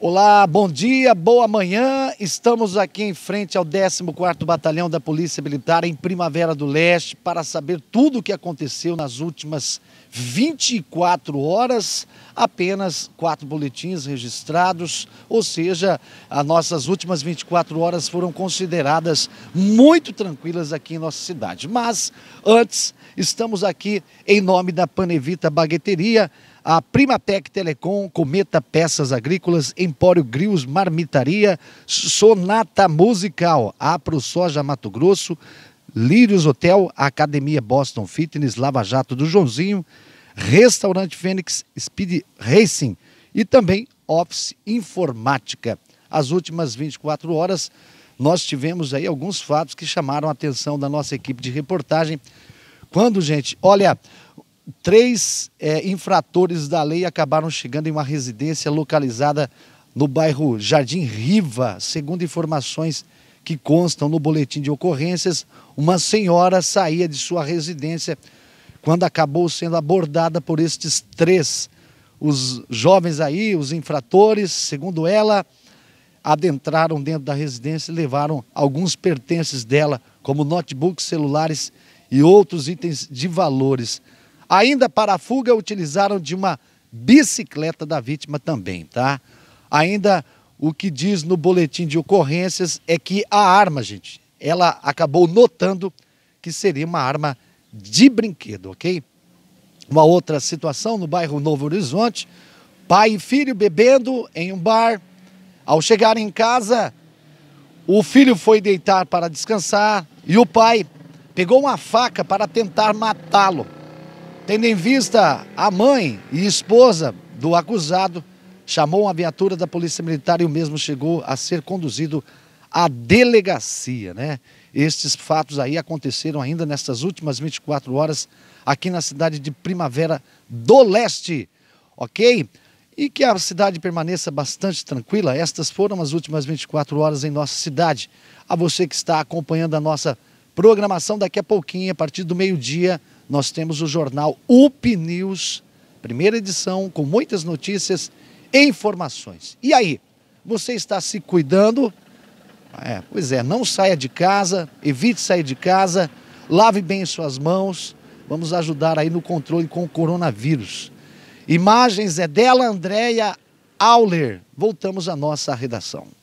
Olá, bom dia, boa manhã. Estamos aqui em frente ao 14º Batalhão da Polícia Militar em Primavera do Leste para saber tudo o que aconteceu nas últimas 24 horas. Apenas quatro boletins registrados, ou seja, as nossas últimas 24 horas foram consideradas muito tranquilas aqui em nossa cidade. Mas antes, estamos aqui em nome da Panevita Bagueteria, a Primatec Telecom, Cometa Peças Agrícolas, Empório Grilos Marmitaria, Sonata Musical, Apro Soja Mato Grosso, Lírios Hotel, Academia Boston Fitness, Lava Jato do Joãozinho, Restaurante Fênix, Speed Racing e também Office Informática. As últimas 24 horas, nós tivemos aí alguns fatos que chamaram a atenção da nossa equipe de reportagem. Quando, gente, olha, três é, infratores da lei acabaram chegando em uma residência localizada no bairro Jardim Riva. Segundo informações que constam no boletim de ocorrências, uma senhora saía de sua residência quando acabou sendo abordada por estes três. Os jovens aí, os infratores, segundo ela, adentraram dentro da residência e levaram alguns pertences dela, como notebooks, celulares e outros itens de valores. Ainda para a fuga, utilizaram de uma bicicleta da vítima também, tá? Ainda o que diz no boletim de ocorrências é que a arma, gente, ela acabou notando que seria uma arma de brinquedo, ok? Uma outra situação no bairro Novo Horizonte: pai e filho bebendo em um bar. Ao chegar em casa, o filho foi deitar para descansar e o pai pegou uma faca para tentar matá-lo. Tendo em vista a mãe e esposa do acusado, chamou uma viatura da Polícia Militar e o mesmo chegou a ser conduzido à delegacia, né? Estes fatos aí aconteceram ainda nestas últimas 24 horas aqui na cidade de Primavera do Leste, ok? E que a cidade permaneça bastante tranquila. Estas foram as últimas 24 horas em nossa cidade. A você que está acompanhando a nossa programação, daqui a pouquinho, a partir do meio-dia, nós temos o jornal UP News, primeira edição, com muitas notícias e informações. E aí, você está se cuidando? É, pois é, não saia de casa, evite sair de casa, lave bem suas mãos, vamos ajudar aí no controle com o coronavírus. Imagens é dela, Andréia Auler. Voltamos à nossa redação.